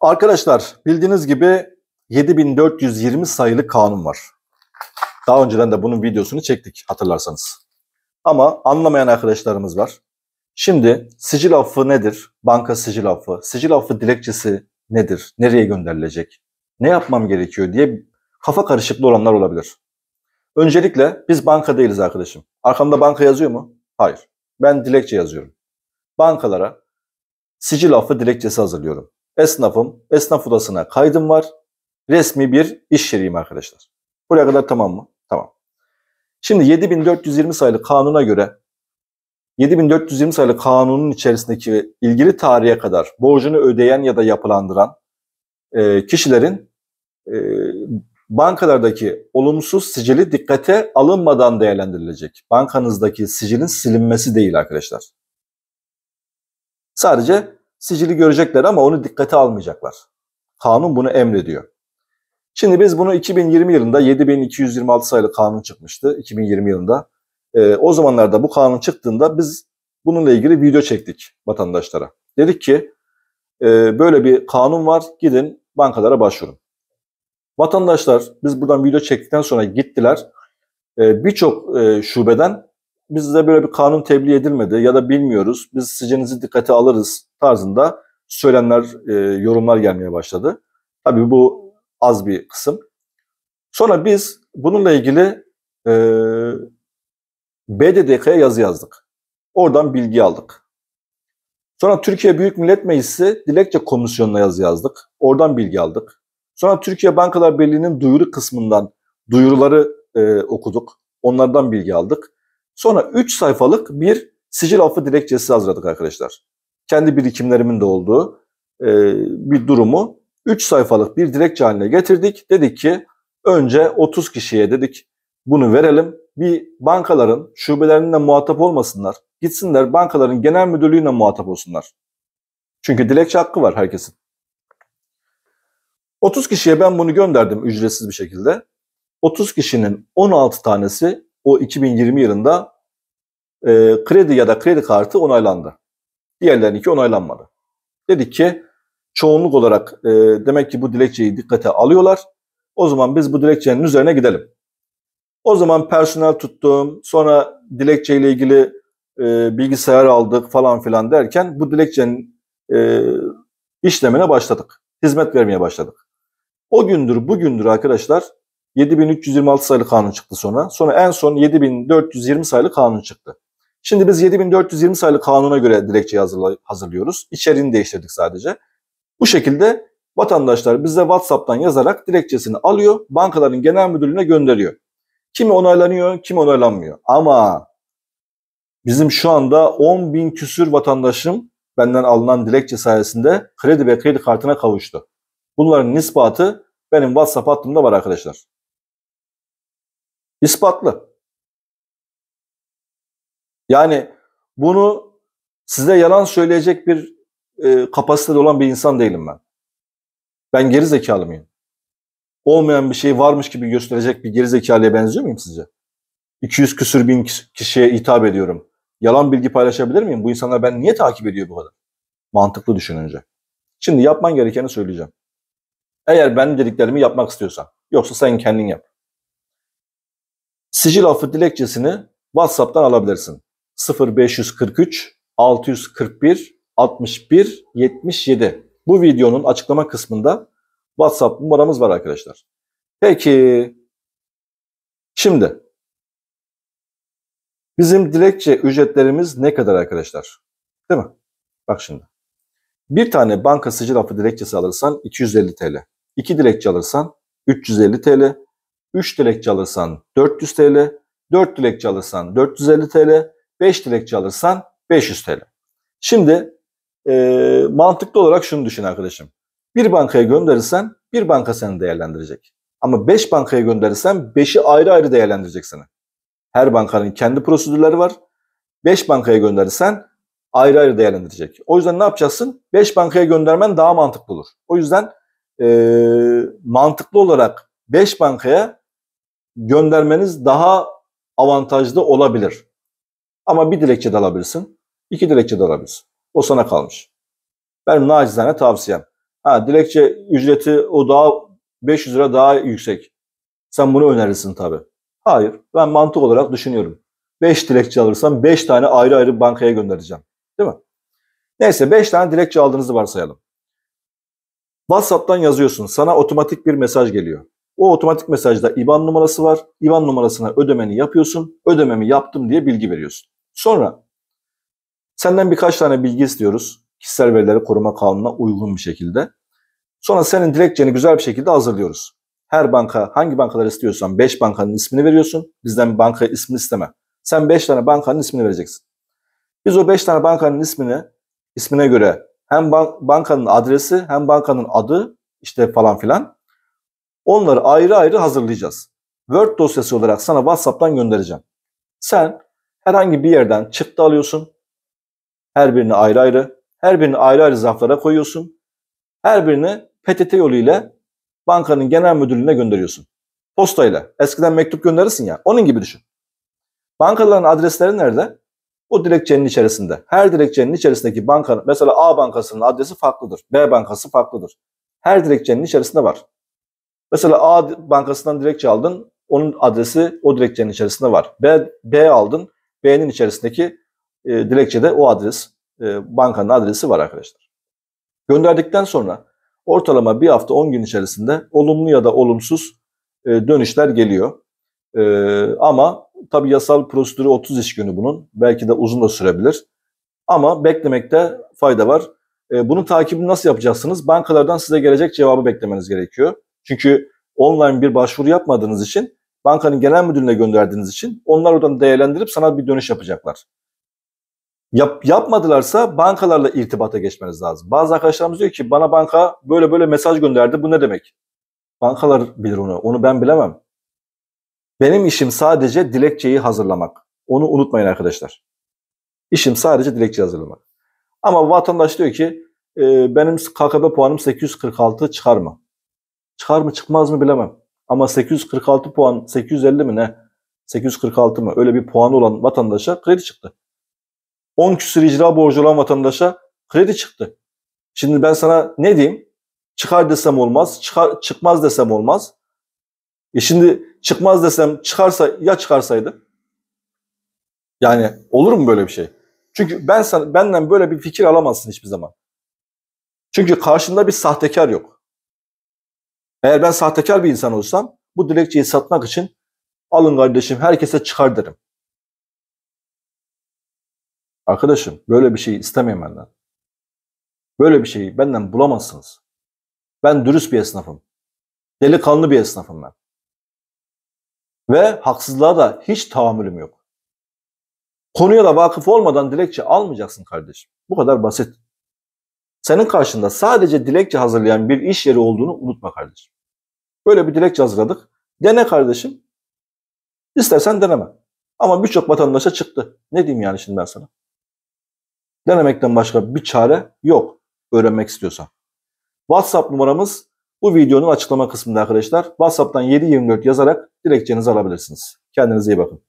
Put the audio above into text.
Arkadaşlar bildiğiniz gibi 7420 sayılı kanun var. Daha önceden de bunun videosunu çektik hatırlarsanız. Ama anlamayan arkadaşlarımız var. Şimdi sicil affı nedir? Banka sicil affı. Sicil affı dilekçesi nedir? Nereye gönderilecek? Ne yapmam gerekiyor diye kafa karışıklığı olanlar olabilir. Öncelikle biz banka değiliz arkadaşım. Arkamda banka yazıyor mu? Hayır. Ben dilekçe yazıyorum. Bankalara sicil affı dilekçesi hazırlıyorum esnafım, esnaf odasına kaydım var. Resmi bir iş yeriyim arkadaşlar. Buraya kadar tamam mı? Tamam. Şimdi 7420 sayılı kanuna göre 7420 sayılı kanunun içerisindeki ilgili tarihe kadar borcunu ödeyen ya da yapılandıran e, kişilerin e, bankalardaki olumsuz sicili dikkate alınmadan değerlendirilecek. Bankanızdaki sicilin silinmesi değil arkadaşlar. Sadece sicili görecekler ama onu dikkate almayacaklar. Kanun bunu emrediyor. Şimdi biz bunu 2020 yılında 7226 sayılı kanun çıkmıştı 2020 yılında. E, o zamanlarda bu kanun çıktığında biz bununla ilgili video çektik vatandaşlara. Dedik ki e, böyle bir kanun var gidin bankalara başvurun. Vatandaşlar biz buradan video çektikten sonra gittiler. E, Birçok e, şubeden Bizde böyle bir kanun tebliğ edilmedi ya da bilmiyoruz, biz sizcenizi dikkate alırız tarzında söylenler, e, yorumlar gelmeye başladı. Tabii bu az bir kısım. Sonra biz bununla ilgili e, BDDK'ya yazı yazdık. Oradan bilgi aldık. Sonra Türkiye Büyük Millet Meclisi dilekçe komisyonuna yazı yazdık. Oradan bilgi aldık. Sonra Türkiye Bankalar Birliği'nin duyuru kısmından duyuruları e, okuduk. Onlardan bilgi aldık. Sonra 3 sayfalık bir sicil affı dilekçesi hazırladık arkadaşlar. Kendi birikimlerimin de olduğu e, bir durumu 3 sayfalık bir dilekçe haline getirdik. Dedik ki önce 30 kişiye dedik bunu verelim. Bir bankaların şubelerinden muhatap olmasınlar. Gitsinler bankaların genel müdürlüğüne muhatap olsunlar. Çünkü dilekçe hakkı var herkesin. 30 kişiye ben bunu gönderdim ücretsiz bir şekilde. 30 kişinin 16 tanesi o 2020 yılında e, kredi ya da kredi kartı onaylandı. Diğerlerinki onaylanmadı. Dedik ki çoğunluk olarak e, demek ki bu dilekçeyi dikkate alıyorlar. O zaman biz bu dilekçenin üzerine gidelim. O zaman personel tuttum, sonra dilekçeyle ilgili e, bilgisayar aldık falan filan derken bu dilekçenin e, işlemine başladık. Hizmet vermeye başladık. O gündür bugündür arkadaşlar 7326 sayılı kanun çıktı sonra. Sonra en son 7420 sayılı kanun çıktı. Şimdi biz 7420 sayılı kanuna göre dilekçeyi hazırlıyoruz. İçeriğini değiştirdik sadece. Bu şekilde vatandaşlar bize WhatsApp'tan yazarak dilekçesini alıyor, bankaların genel müdürlüğüne gönderiyor. Kimi onaylanıyor, kimi onaylanmıyor. Ama bizim şu anda 10 bin küsür vatandaşım benden alınan dilekçe sayesinde kredi ve kredi kartına kavuştu. Bunların nispatı benim WhatsApp hattımda var arkadaşlar. İspatlı. Yani bunu size yalan söyleyecek bir e, kapasitede olan bir insan değilim ben. Ben geri zekalı mıyım? Olmayan bir şey varmış gibi gösterecek bir geri zekalıya benziyor muyum sizce? 200 küsür bin kişiye hitap ediyorum. Yalan bilgi paylaşabilir miyim? Bu insanlar ben niye takip ediyor bu kadar? Mantıklı düşününce. Şimdi yapman gerekeni söyleyeceğim. Eğer ben dediklerimi yapmak istiyorsan. Yoksa sen kendin yap. Sicil affı dilekçesini WhatsApp'tan alabilirsin. 0543 641 61 77. Bu videonun açıklama kısmında WhatsApp numaramız var arkadaşlar. Peki şimdi bizim dilekçe ücretlerimiz ne kadar arkadaşlar? Değil mi? Bak şimdi. Bir tane banka sicil affı dilekçesi alırsan 250 TL. İki dilekçe alırsan 350 TL. 3 dilekçe alırsan 400 TL, 4 dilekçe alırsan 450 TL, 5 dilekçe alırsan 500 TL. Şimdi e, mantıklı olarak şunu düşün arkadaşım. Bir bankaya gönderirsen bir banka seni değerlendirecek. Ama 5 bankaya gönderirsen 5'i ayrı ayrı değerlendirecek seni. Her bankanın kendi prosedürleri var. 5 bankaya gönderirsen ayrı ayrı değerlendirecek. O yüzden ne yapacaksın? 5 bankaya göndermen daha mantıklı olur. O yüzden e, mantıklı olarak 5 bankaya göndermeniz daha avantajlı olabilir. Ama bir dilekçe de alabilirsin, iki dilekçe de alabilirsin. O sana kalmış. Benim nacizane tavsiyem. Ha, dilekçe ücreti o daha 500 lira daha yüksek. Sen bunu önerirsin tabii. Hayır. Ben mantık olarak düşünüyorum. 5 dilekçe alırsam 5 tane ayrı ayrı bankaya göndereceğim. Değil mi? Neyse 5 tane dilekçe aldığınızı varsayalım. WhatsApp'tan yazıyorsun. Sana otomatik bir mesaj geliyor. O otomatik mesajda IBAN numarası var. IBAN numarasına ödemeni yapıyorsun. Ödememi yaptım diye bilgi veriyorsun. Sonra senden birkaç tane bilgi istiyoruz. Kişisel verileri koruma kanununa uygun bir şekilde. Sonra senin dilekçeni güzel bir şekilde hazırlıyoruz. Her banka hangi bankalar istiyorsan 5 bankanın ismini veriyorsun. Bizden bir banka ismi isteme. Sen 5 tane bankanın ismini vereceksin. Biz o 5 tane bankanın ismini ismine göre hem bankanın adresi hem bankanın adı işte falan filan Onları ayrı ayrı hazırlayacağız. Word dosyası olarak sana WhatsApp'tan göndereceğim. Sen herhangi bir yerden çıktı alıyorsun. Her birini ayrı ayrı, her birini ayrı ayrı zarflara koyuyorsun. Her birini PTT yoluyla bankanın genel müdürlüğüne gönderiyorsun. Postayla. Eskiden mektup gönderirsin ya. Onun gibi düşün. Bankaların adresleri nerede? O dilekçenin içerisinde. Her dilekçenin içerisindeki bankanın, mesela A bankasının adresi farklıdır. B bankası farklıdır. Her dilekçenin içerisinde var. Mesela A bankasından dilekçe aldın. Onun adresi o dilekçenin içerisinde var. B, B aldın. B'nin içerisindeki e, dilekçede o adres, e, bankanın adresi var arkadaşlar. Gönderdikten sonra ortalama bir hafta 10 gün içerisinde olumlu ya da olumsuz e, dönüşler geliyor. E, ama tabii yasal prosedürü 30 iş günü bunun. Belki de uzun da sürebilir. Ama beklemekte fayda var. E, bunun takibini nasıl yapacaksınız? Bankalardan size gelecek cevabı beklemeniz gerekiyor. Çünkü online bir başvuru yapmadığınız için bankanın genel müdürüne gönderdiğiniz için onlar oradan değerlendirip sana bir dönüş yapacaklar. Yap, yapmadılarsa bankalarla irtibata geçmeniz lazım. Bazı arkadaşlarımız diyor ki bana banka böyle böyle mesaj gönderdi bu ne demek? Bankalar bilir onu. Onu ben bilemem. Benim işim sadece dilekçeyi hazırlamak. Onu unutmayın arkadaşlar. İşim sadece dilekçe hazırlamak. Ama vatandaş diyor ki e, benim KKB puanım 846 çıkar mı? Çıkar mı çıkmaz mı bilemem. Ama 846 puan, 850 mi ne? 846 mı? Öyle bir puanı olan vatandaşa kredi çıktı. 10 küsur icra borcu olan vatandaşa kredi çıktı. Şimdi ben sana ne diyeyim? Çıkar desem olmaz, çıkar, çıkmaz desem olmaz. E şimdi çıkmaz desem çıkarsa ya çıkarsaydı? Yani olur mu böyle bir şey? Çünkü ben sana, benden böyle bir fikir alamazsın hiçbir zaman. Çünkü karşında bir sahtekar yok. Eğer ben sahtekar bir insan olsam bu dilekçeyi satmak için alın kardeşim herkese çıkar derim. Arkadaşım böyle bir şey istemeyin benden. Böyle bir şeyi benden bulamazsınız. Ben dürüst bir esnafım. Delikanlı bir esnafım ben. Ve haksızlığa da hiç tahammülüm yok. Konuya da vakıf olmadan dilekçe almayacaksın kardeşim. Bu kadar basit senin karşında sadece dilekçe hazırlayan bir iş yeri olduğunu unutma kardeşim. Böyle bir dilekçe hazırladık. Dene kardeşim. İstersen deneme. Ama birçok vatandaşa çıktı. Ne diyeyim yani şimdi ben sana? Denemekten başka bir çare yok öğrenmek istiyorsan. WhatsApp numaramız bu videonun açıklama kısmında arkadaşlar. WhatsApp'tan 724 yazarak dilekçenizi alabilirsiniz. Kendinize iyi bakın.